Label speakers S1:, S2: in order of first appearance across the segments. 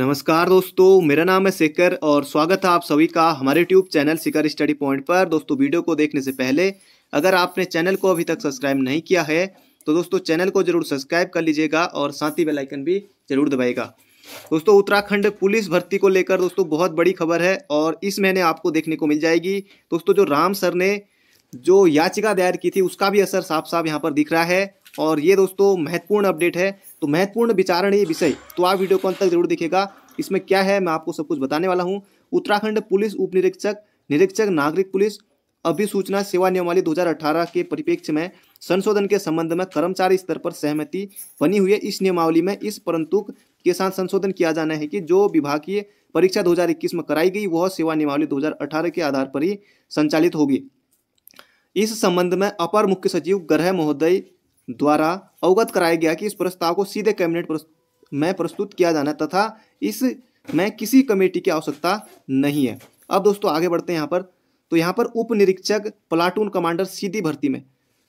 S1: नमस्कार दोस्तों मेरा नाम है शेखर और स्वागत है आप सभी का हमारे YouTube channel Shikhar study point पर दोस्तों वीडियो को देखने से पहले अगर आपने चैनल को अभी तक सब्सक्राइब नहीं किया है तो दोस्तों चैनल को जरूर सब्सक्राइब कर लीजिएगा और साथ ही बेलाइकन भी जरूर दबाएगा दोस्तों उत्तराखंड पुलिस भर्ती को लेकर दोस्तों बहुत बड़ी खबर है और इस महीने आपको देखने को मिल जाएगी दोस्तों जो राम सर ने जो याचिका दायर की थी उसका भी असर साफ साफ यहाँ पर दिख रहा है और ये दोस्तों महत्वपूर्ण अपडेट है तो महत्वपूर्ण विचारण ये विषय तो आप वीडियो को अंत तक जरूर देखेगा इसमें क्या है मैं आपको सब कुछ बताने वाला हूँ उत्तराखंड पुलिस उप निरीक्षक निरीक्षक नागरिक पुलिस अभिसूचना सेवा नियमावली 2018 के परिप्रेक्ष्य में संशोधन के संबंध में कर्मचारी स्तर पर सहमति बनी हुई है इस नियमावली में इस परंतु के साथ संशोधन किया जाना है कि जो विभागीय परीक्षा 2021 में कराई गई वह सेवा नियमावली 2018 के आधार पर ही संचालित होगी इस संबंध में अपर मुख्य सचिव गृह महोदय द्वारा अवगत कराया गया कि इस प्रस्ताव को सीधे कैबिनेट में प्रस्तुत किया जाना तथा इस में किसी कमेटी की आवश्यकता नहीं है अब दोस्तों आगे बढ़ते हैं यहाँ पर तो यहाँ पर उप निरीक्षक प्लाटून कमांडर सीधी भर्ती में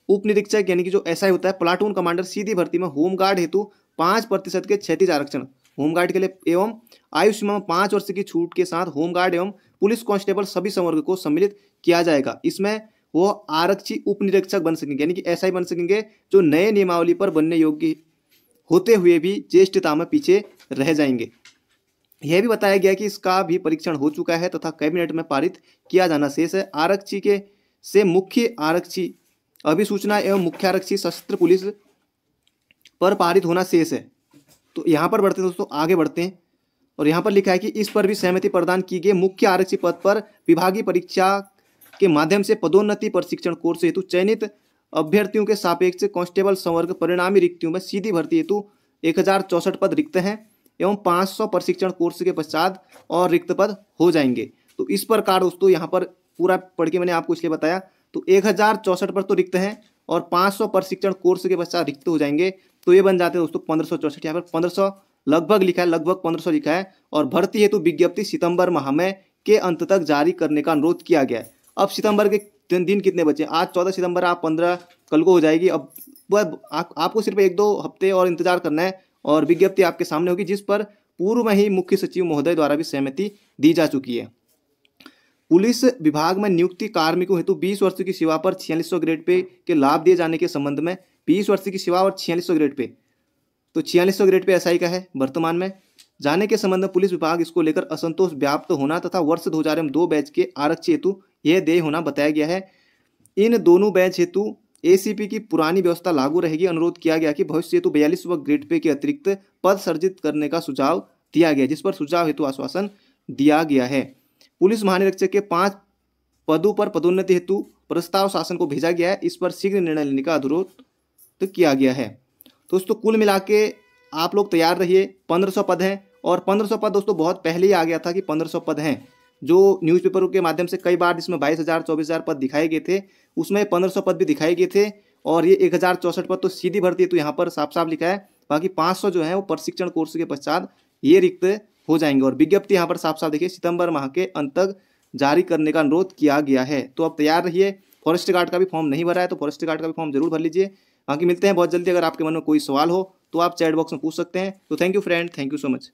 S1: उप निरीक्षक यानी कि जो ऐसा ही होता है प्लाटून कमांडर सीधी भर्ती में होमगार्ड हेतु पाँच प्रतिशत के क्षतिज आरक्षण होमगार्ड के लिए एवं आयु सीमा में पाँच वर्ष की छूट के साथ होमगार्ड एवं पुलिस कांस्टेबल सभी संवर्ग को सम्मिलित किया जाएगा इसमें वो आरक्षी उपनिरीक्षक बन सकेंगे यानी कि ऐसा ही बन सकेंगे जो नए नियमावली पर बनने योग्य होते हुए भी ज्येष्ठता में पीछे रह जाएंगे यह भी बताया गया कि इसका भी परीक्षण हो चुका है तथा कैबिनेट में पारित किया जाना शेष है आरक्षी के से मुख्य आरक्षी अभिसूचना एवं मुख्य आरक्षी सशस्त्र पुलिस पर पारित होना शेष है तो यहाँ पर बढ़ते हैं दोस्तों आगे बढ़ते हैं और यहाँ पर लिखा है कि इस पर भी सहमति प्रदान की गई मुख्य आरक्षी पद पर विभागीय परीक्षा के माध्यम से पदोन्नति प्रशिक्षण कोर्स हेतु चयनित अभ्यर्थियों के सापेक्ष कांस्टेबल संवर्ग परिणामी रिक्तियों में सीधी भर्ती हेतु एक पद रिक्त हैं एवं 500 प्रशिक्षण कोर्स के पश्चात और रिक्त पद हो जाएंगे तो इस प्रकार दोस्तों यहाँ पर पूरा पढ़ के मैंने आपको इसलिए बताया तो एक पर तो रिक्त हैं और 500 प्रशिक्षण कोर्स के पश्चात रिक्त हो जाएंगे तो ये बन जाते हैं दोस्तों पंद्रह सौ चौसठ यहाँ पर पंद्रह लगभग लिखा है लगभग पंद्रह लिखा है और भर्ती हेतु विज्ञप्ति सितंबर माह में के अंत तक जारी करने का अनुरोध किया गया है अब सितंबर के दिन कितने बचे आज चौदह सितंबर आप पंद्रह कल को हो जाएगी अब आ, आपको सिर्फ एक दो हफ्ते और इंतजार करना है और विज्ञप्ति आपके सामने होगी जिस पर पूर्व में ही मुख्य सचिव महोदय द्वारा भी सहमति दी जा चुकी है पुलिस विभाग में नियुक्ति कार्मिकों हेतु 20 वर्ष की सेवा पर छियालीस ग्रेड पे के लाभ दिए जाने के संबंध में 20 वर्ष की सेवा और छियालीस ग्रेड पे तो छियालीस ग्रेड पे एसआई का है वर्तमान में जाने के संबंध में पुलिस विभाग इसको लेकर असंतोष व्याप्त होना तथा वर्ष दो बैच के आरक्षी हेतु यह देय होना बताया गया है इन दोनों बैच हेतु एसीपी की पुरानी व्यवस्था लागू रहेगी अनुरोध किया गया कि भविष्य हेतु बयालीस व ग्रेड पे के अतिरिक्त पद सर्जित करने का सुझाव दिया गया जिस पर सुझाव हेतु आश्वासन दिया गया है पुलिस महानिरीक्षक के पांच पदों पर पदोन्नति हेतु प्रस्ताव शासन को भेजा गया है इस पर शीघ्र निर्णय लेने का अनुरोध तो किया गया है दोस्तों कुल मिला के आप लोग तैयार रहिए पंद्रह सौ पद हैं और पंद्रह सौ पद दोस्तों बहुत पहले ही आ गया था कि पंद्रह सौ पद हैं जो न्यूज़पेपरों के माध्यम से कई बार जिसमें बाईस हज़ार चौबीस हज़ार पद दिखाए गए थे उसमें पंद्रह सौ पद भी दिखाए गए थे और ये एक हज़ार चौसठ पद तो सीधी भर्ती है तो यहाँ पर साफ साफ लिखा है बाकी पाँच सौ जो है वो प्रशिक्षण कोर्स के पश्चात ये रिक्त हो जाएंगे और विज्ञप्ति यहाँ पर साफ साफ देखिए सितंबर माह के अंत तक जारी करने का अनुरोध किया गया है तो आप तैयार रहिए फॉरेस्ट गार्ड का भी फॉर्म नहीं भरा है तो फॉरेस्ट गार्ड का भी फॉर्म जरूर भर लीजिए बाकी मिलते हैं बहुत जल्दी अगर आपके मन में कोई सवाल हो तो आप चैट बॉक्स में पूछ सकते हैं तो thank you friend thank you so much